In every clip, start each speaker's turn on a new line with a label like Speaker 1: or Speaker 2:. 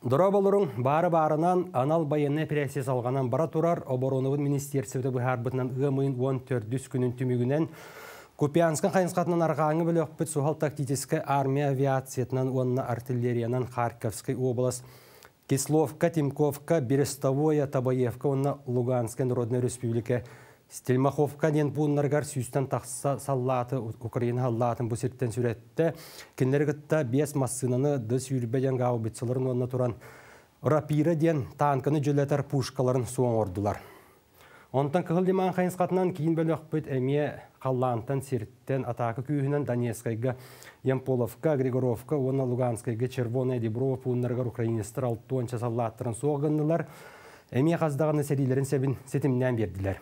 Speaker 1: Дұра болырың бары барынан анал байынны операция салғанан бара турар обороновын министерстві бұхарбытынан ғымын 14 күнін түмігінен Купянскан қайынсқатынан арғаңы білі өкпіт сухал тактическая армия авиациятынан онына артиллериянан Харьковской облас. Кисловка, Тимковка, Берестовое, Табаевка, онына Луганская Народная Республика. Стельмаховка ден бұлынырғар сүйістен тақсы саллаты, Украина аллатын бұл серттен сүретті. Кенлергітті бес массынаны дыс үйілбеден гаубетсілерін онына тұран. Рапира ден танкыны жүлетер пушкаларын суан ордылар. Онтан кығыл деман қайынсқатынан кейін бөлі өкпет әме қаллантан серттен атақы күйінен Донецкайға, Ямполовка, Григоровка, Онна Луганскайға, Червоная, Деброва, Пуннарға, Украинистер, Алтуанча саллаттырын соғынылар. Әме қаздағаны серилерін сәбін сетімнен берділер.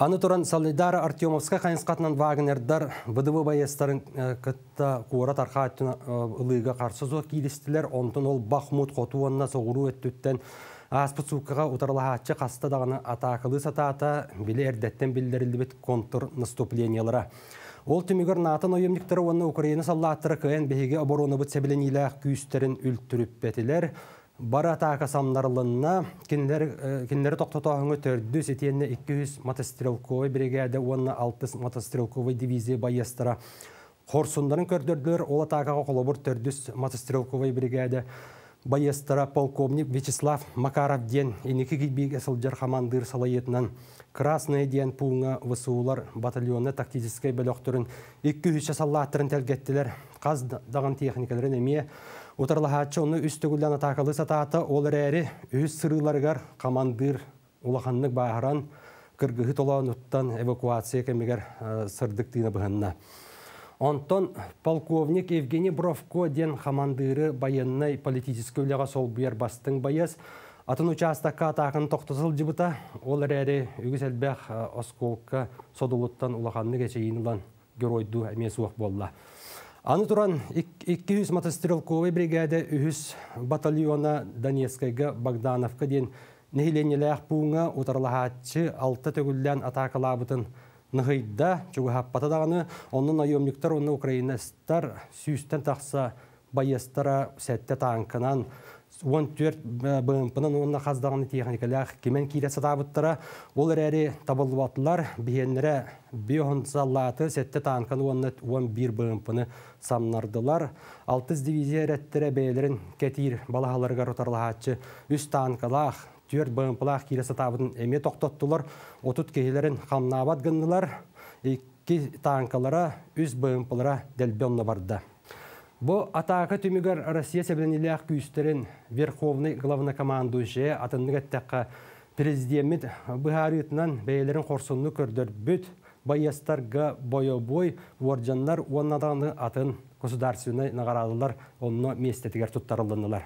Speaker 1: Аны туран Солидар Артемовска қайынсқатынан Вагнердар бұдывы байыстарын э, кытта куара арқа э, ылыйга қарсы зор кейдестілер, онтын ол Бахмут қотуынна соғыру аспыт Аспы суккаға утарлахатчы қасты дағыны атақылы сатаата білі әрдеттен бет контур наступлениялара. Ол түмігір натын ойымдіктері оны Украина салаттыры беге бұт сәбілен Барата касамнарлынна кинлер тоқтотоғыңы төрді сетенне 200 мотострелковый бригада, онна 6 мотострелковый дивизия баястыра. Хорсундарын көрдірділер, ол атакага колобур төрдіс мотострелковый бригада баястыра полковник Вячеслав Макаров ден, иники кейбек әсілдер хамандыр салайетнан Красный ден пуыңа ВСУлар батальоны тактической бәліқтірін 200 салаттырын тәлгеттілер, Каз даган техникаларын әме Утарлахачы оны үстігілден атақылы сататы ол әрі өз сырыларғар қамандыр улаханнық бағаран кыргыхы тола эвакуация кемегер э, сырдык тыйна Онтон полковник Евгений Бровко ден хамандыры баяннай политический уляга сол буяр бастың баяс атын участокка атағын тоқтысыл жыбыта ол әрәрі үгіселбәқ э, осколка содулуттан улаханны кечейін улан геройду әмес уақ болла. Аны туран 200 мотострелковый бригады үһүс батальона Донецкайга Богдановка ден нехиленелях пуңа утарлахатчы алты төгүллән атакалабытын ныгыйда чугахаппата даганы онун наемниктар уны украинастар сүйүстен тақса байестара сәтте танкынан он төрт бымпынын онна қаздағыны техникалях кемен кире садабыттара ол әрі табылуатылар бігенлері бейон салаты сәтті танкан онны он бир бмпны самнардылар алтыз дивизия реттере бәйлерін кәтир балағаларға ротарлаачы үс танкалах төрт бымпылақ кире сатабын эме токтоттулар отут кейлерін қамнабат гыннылар екі танкалара үс бмплара делбенна барды Бу атака түмігер Россия сәбініліғ күйістерін Верховный главнокомандующий атынның әттәққа президент бұхарытынан бәйелерін қорсынны көрдір бүт байыстарға бойобой уорджаннар уаннаданы атын государственный нағарадылар онны местетігер тұттарылдынылар.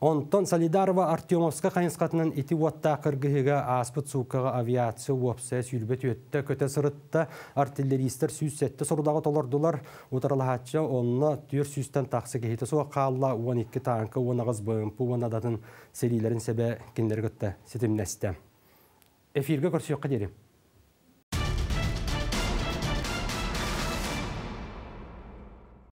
Speaker 1: Онтон Солидарова Артемовска қайынсқатынан ити уатта қыргыһыға аспыт сукаға авиация уапса сүйілбет өтті көте сырытта артиллеристер сүйсетті сорудағы толардылар утарлахатча онны түйір сүйстен тақсы кехеті соға қалла 12 танкы онағыз бөмпу онадатын серилерін сәбә кендергітті сетімнәсті. Эфирге көрсек қадерім.